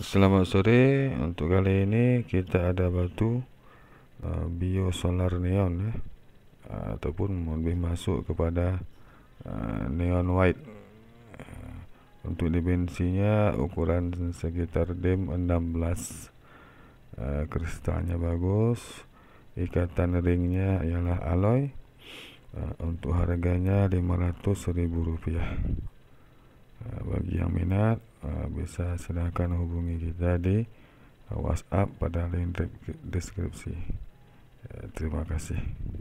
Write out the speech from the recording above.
Selamat sore. Untuk kali ini kita ada batu uh, biosolar neon ya. Uh, ataupun lebih masuk kepada uh, neon white. Uh, untuk dimensinya ukuran sekitar dim 16. Uh, kristalnya bagus. Ikatan ringnya ialah alloy. Uh, untuk harganya 500.000 rupiah bagi yang minat uh, bisa silahkan hubungi kita di uh, WhatsApp pada link deskripsi. Ya, terima kasih.